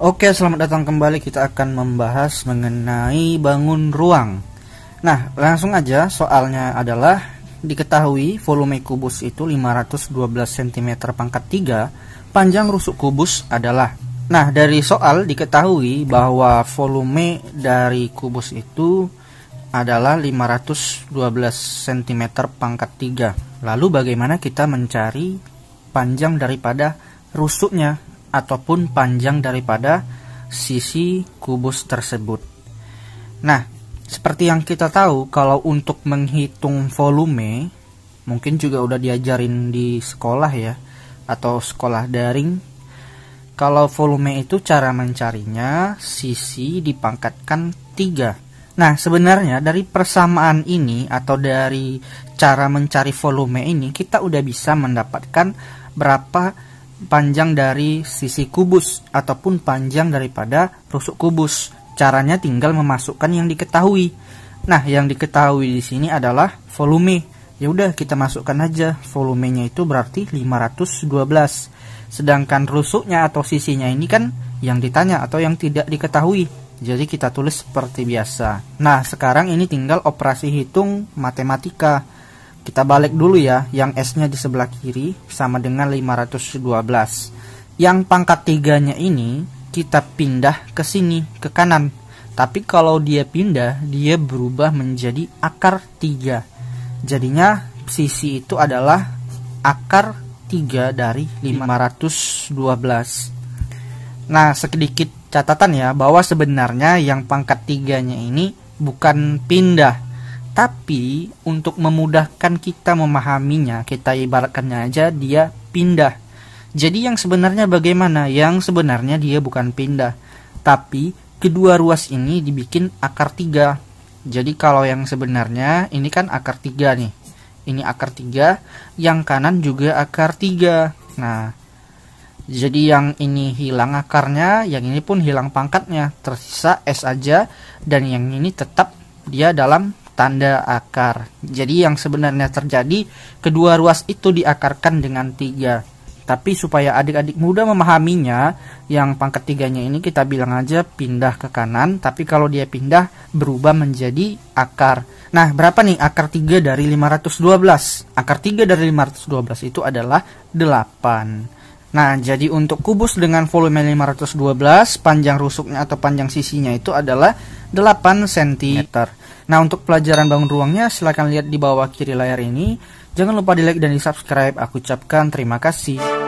Oke, selamat datang kembali. Kita akan membahas mengenai bangun ruang. Nah, langsung aja soalnya adalah diketahui volume kubus itu 512 cm pangkat 3, panjang rusuk kubus adalah. Nah, dari soal diketahui bahwa volume dari kubus itu adalah 512 cm pangkat 3. Lalu bagaimana kita mencari panjang daripada rusuknya ataupun panjang daripada sisi kubus tersebut. Nah, seperti yang kita tahu kalau untuk menghitung volume mungkin juga udah diajarin di sekolah ya atau sekolah daring. Kalau volume itu cara mencarinya sisi dipangkatkan 3. Nah, sebenarnya dari persamaan ini atau dari cara mencari volume ini kita udah bisa mendapatkan berapa panjang dari sisi kubus ataupun panjang daripada rusuk kubus. Caranya tinggal memasukkan yang diketahui. Nah, yang diketahui di sini adalah volume. Ya udah kita masukkan aja volumenya itu berarti 512. Sedangkan rusuknya atau sisinya ini kan yang ditanya atau yang tidak diketahui. Jadi kita tulis seperti biasa. Nah, sekarang ini tinggal operasi hitung matematika kita balik dulu ya, yang S-nya di sebelah kiri sama dengan 512. Yang pangkat tiganya ini kita pindah ke sini, ke kanan. Tapi kalau dia pindah, dia berubah menjadi akar 3. Jadinya sisi itu adalah akar 3 dari 512. Nah, sedikit catatan ya bahwa sebenarnya yang pangkat tiganya ini bukan pindah tapi untuk memudahkan kita memahaminya, kita ibaratkannya aja dia pindah. Jadi yang sebenarnya bagaimana? Yang sebenarnya dia bukan pindah, tapi kedua ruas ini dibikin akar tiga. Jadi kalau yang sebenarnya ini kan akar tiga nih. Ini akar tiga, yang kanan juga akar tiga. Nah, jadi yang ini hilang akarnya, yang ini pun hilang pangkatnya. Tersisa S aja dan yang ini tetap dia dalam tanda akar. Jadi yang sebenarnya terjadi, kedua ruas itu diakarkan dengan tiga. Tapi supaya adik-adik muda memahaminya, yang pangkat tiganya ini kita bilang aja pindah ke kanan, tapi kalau dia pindah berubah menjadi akar. Nah, berapa nih akar 3 dari 512? Akar 3 dari 512 itu adalah 8. Nah, jadi untuk kubus dengan volume 512, panjang rusuknya atau panjang sisinya itu adalah 8 cm. Nah untuk pelajaran bangun ruangnya silahkan lihat di bawah kiri layar ini. Jangan lupa di like dan di subscribe. Aku ucapkan terima kasih.